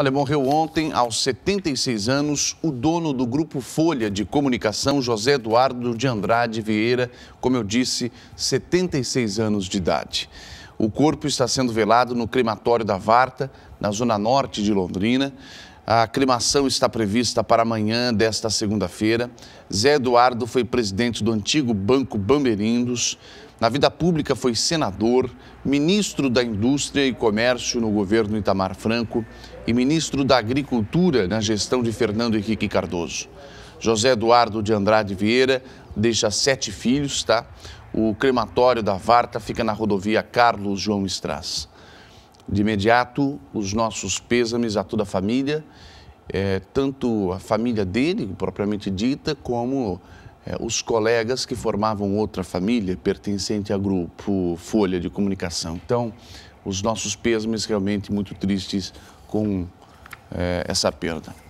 Olha, morreu ontem, aos 76 anos, o dono do Grupo Folha de Comunicação, José Eduardo de Andrade Vieira, como eu disse, 76 anos de idade. O corpo está sendo velado no crematório da Varta, na zona norte de Londrina. A aclimação está prevista para amanhã desta segunda-feira. Zé Eduardo foi presidente do antigo Banco Bamberindos. Na vida pública foi senador, ministro da Indústria e Comércio no governo Itamar Franco e ministro da Agricultura na gestão de Fernando Henrique Cardoso. José Eduardo de Andrade Vieira deixa sete filhos, tá? O crematório da Varta fica na rodovia Carlos João Estras. De imediato, os nossos pêsames a toda a família, é, tanto a família dele, propriamente dita, como é, os colegas que formavam outra família pertencente ao grupo Folha de Comunicação. Então, os nossos pêsames realmente muito tristes com é, essa perda.